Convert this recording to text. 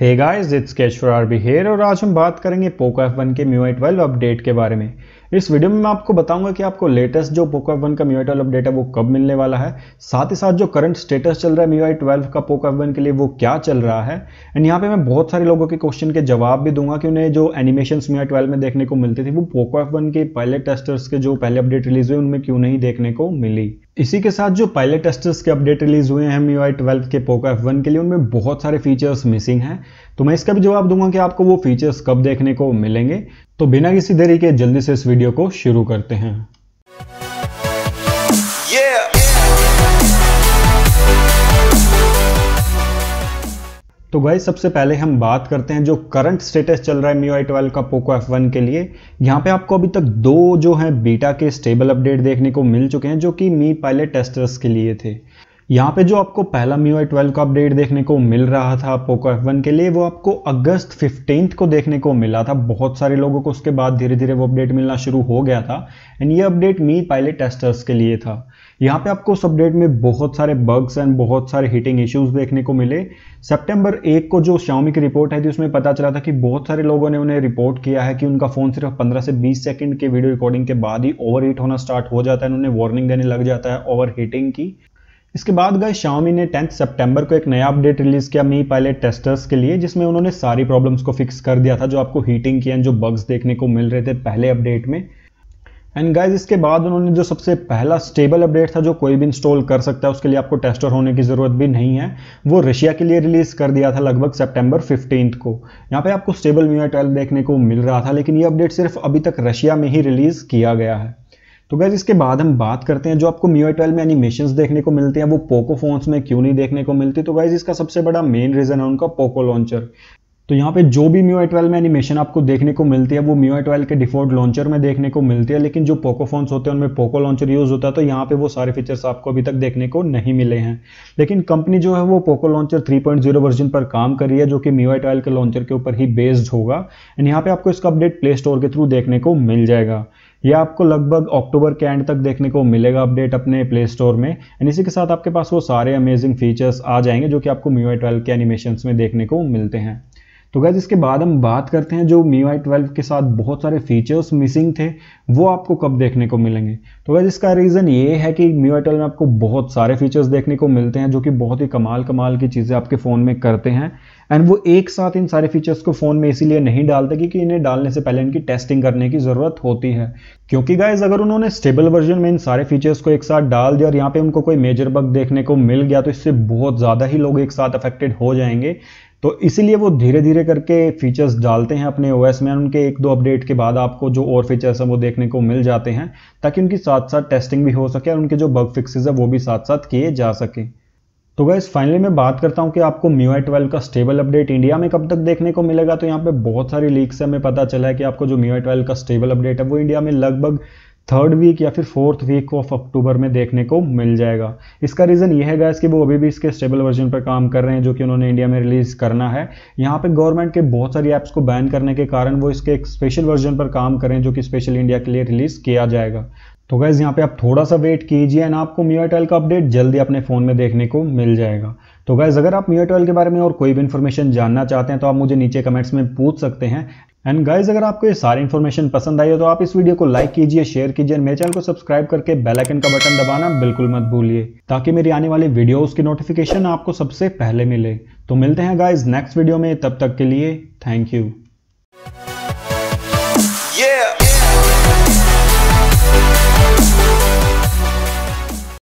hey guys it's cash for RB here और आज हम बात करेंगे पोको वन के MIUI 12 अपडेट के बारे में इस वीडियो में मैं आपको बताऊंगा कि आपको लेटेस्ट जो पोको एफ का म्यूआई ट्वेल्व अपडेट है वो कब मिलने वाला है साथ ही साथ जो करंट स्टेटस चल रहा है मीआई ट्वेल्व का पोको एफ के लिए वो क्या चल रहा है एंड यहाँ पे मैं बहुत सारे लोगों के क्वेश्चन के जवाब भी दूंगा कि उन्हें जो एनिमेशन मीआई ट्वेल्व में देखने को मिलते थे वो पोको एफ के पहले टेस्टर्स के जो पहले अपडेट रिलीज हुए उनमें क्यों नहीं देखने को मिली इसी के साथ जो पायलट टेस्टर्स के अपडेट रिलीज हुए हैं म्यू आई ट्वेल्व के पोको एफ वन के लिए उनमें बहुत सारे फीचर्स मिसिंग हैं तो मैं इसका भी जवाब दूंगा कि आपको वो फीचर्स कब देखने को मिलेंगे तो बिना किसी देरी के जल्दी से इस वीडियो को शुरू करते हैं तो भाई सबसे पहले हम बात करते हैं जो करंट स्टेटस चल रहा है मी आई ट्वेल्व का पोको एफ वन के लिए यहाँ पे आपको अभी तक दो जो हैं बीटा के स्टेबल अपडेट देखने को मिल चुके हैं जो कि मी पायलट टेस्टर्स के लिए थे यहाँ पे जो आपको पहला मी आई ट्वेल्व का अपडेट देखने को मिल रहा था पोको एफ वन के लिए वो आपको अगस्त 15th को देखने को मिला था बहुत सारे लोगों को उसके बाद धीरे धीरे वो अपडेट मिलना शुरू हो गया था एंड ये अपडेट मी पायलट टेस्टर्स के लिए था यहाँ पे आपको उस अपडेट में बहुत सारे बग्स एंड बहुत सारे हीटिंग इश्यूज देखने को मिले सेप्टेम्बर एक को जो शाउमी की रिपोर्ट आई थी उसमें पता चला था कि बहुत सारे लोगों ने उन्हें रिपोर्ट किया है कि उनका फ़ोन सिर्फ 15 से 20 सेकंड के वीडियो रिकॉर्डिंग के बाद ही ओवर हीट होना स्टार्ट हो जाता है उन्हें वार्निंग देने लग जाता है ओवर हीटिंग की इसके बाद गए शाओमी ने टेंथ सितंबर को एक नया अपडेट रिलीज किया मी पायलट टेस्टर्स के लिए जिसमें उन्होंने सारी प्रॉब्लम्स को फिक्स कर दिया था जो आपको हीटिंग की एंड जो बग्स देखने को मिल रहे थे पहले अपडेट में एंड गाइज इसके बाद उन्होंने जो सबसे पहला स्टेबल अपडेट था जो कोई भी इंस्टॉल कर सकता है उसके लिए आपको टेस्टर होने की ज़रूरत भी नहीं है वो रशिया के लिए रिलीज़ कर दिया था लगभग सितंबर फिफ्टींथ को यहाँ पे आपको स्टेबल म्यूआ ट्वेल्व देखने को मिल रहा था लेकिन ये अपडेट सिर्फ अभी तक रशिया में ही रिलीज़ किया गया है तो गैस इसके बाद हम बात करते हैं जो आपको मीओ ट्वेल्व में एनिमेशन देखने को मिलते हैं वो पोको फोन्स में क्यों नहीं देखने को मिलती तो गैस इसका सबसे बड़ा मेन रीज़न है उनका पोको लॉन्चर तो यहाँ पे जो भी मियो ट्वेल्व में एनिमेशन आपको देखने को मिलती है वो मियो ट्वेल्व के डिफॉल्ट लॉन्चर में देखने को मिलती है लेकिन जो पोको फोन्स होते हैं उनमें पोको लॉन्चर यूज़ होता है तो यहाँ पे वो सारे फीचर्स आपको अभी तक देखने को नहीं मिले हैं लेकिन कंपनी जो है वो पोको लॉन्चर 3.0 वर्जन पर काम कर रही है जो कि मियो ट्वेल्व के लॉन्चर के ऊपर ही बेस्ड होगा एंड यहाँ पे आपको इसका अपडेट प्ले स्टोर के थ्रू देखने को मिल जाएगा ये आपको लगभग अक्टूबर के एंड तक देखने को मिलेगा अपडेट अपने प्ले स्टोर में एंड इसी के साथ आपके पास वो सारे अमेजिंग फीचर्स आ जाएंगे जो कि आपको मीवाई ट्वेल्व के एनिमेशन में देखने को मिलते हैं तो गैज इसके बाद हम बात करते हैं जो मी वाई ट्वेल्व के साथ बहुत सारे फीचर्स मिसिंग थे वो आपको कब देखने को मिलेंगे तो गैज इसका रीज़न ये है कि मी वाई ट्वेल्व में आपको बहुत सारे फीचर्स देखने को मिलते हैं जो कि बहुत ही कमाल कमाल की चीज़ें आपके फ़ोन में करते हैं एंड वो एक साथ इन सारे फीचर्स को फ़ोन में इसीलिए नहीं डालते क्योंकि इन्हें डालने से पहले इनकी टेस्टिंग करने की ज़रूरत होती है क्योंकि गाइज अगर उन्होंने स्टेबल वर्जन में इन सारे फीचर्स को एक साथ डाल दिया और यहाँ पे उनको कोई मेजर बग देखने को मिल गया तो इससे बहुत ज़्यादा ही लोग एक साथ अफेक्टेड हो जाएंगे तो इसीलिए वो धीरे धीरे करके फीचर्स डालते हैं अपने ओएस में उनके एक दो अपडेट के बाद आपको जो और फीचर्स हैं वो देखने को मिल जाते हैं ताकि उनकी साथ साथ टेस्टिंग भी हो सके और उनके जो बग फिक्सेस है वो भी साथ साथ किए जा सके तो वैस फाइनली मैं बात करता हूँ कि आपको म्यू आई ट्वेल्व का स्टेबल अपडेट इंडिया में कब तक देखने को मिलेगा तो यहाँ पे बहुत सारी लीक से हमें पता चला है कि आपको जो म्यू आई ट्वेल्व का स्टेबल अपडेट है वो इंडिया में लगभग थर्ड वीक या फिर फोर्थ वीक ऑफ अक्टूबर में देखने को मिल जाएगा इसका रीज़न यह है गैस कि वो अभी भी इसके स्टेबल वर्जन पर काम कर रहे हैं जो कि उन्होंने इंडिया में रिलीज़ करना है यहाँ पे गवर्नमेंट के बहुत सारी ऐप्स को बैन करने के कारण वो इसके एक स्पेशल वर्जन पर काम कर रहे हैं जो कि स्पेशल इंडिया के लिए रिलीज़ किया जाएगा तो गैस यहाँ पे आप थोड़ा सा वेट कीजिए एंड आपको मियो टेल का अपडेट जल्दी अपने फ़ोन में देखने को मिल जाएगा तो गैस अगर आप मियो टेल के बारे में और कोई भी इन्फॉर्मेशन जानना चाहते हैं तो आप मुझे नीचे कमेंट्स में पूछ सकते हैं एंड गाइज अगर आपको ये सारी इन्फॉर्मेशन पसंद आई हो तो आप इस वीडियो को लाइक कीजिए शेयर कीजिए मेरे चैनल को सब्सक्राइब करके बेल आइकन का बटन दबाना बिल्कुल मत भूलिए ताकि मेरी आने वाली वीडियोस की नोटिफिकेशन आपको सबसे पहले मिले तो मिलते हैं गाइज नेक्स्ट वीडियो में तब तक के लिए थैंक यू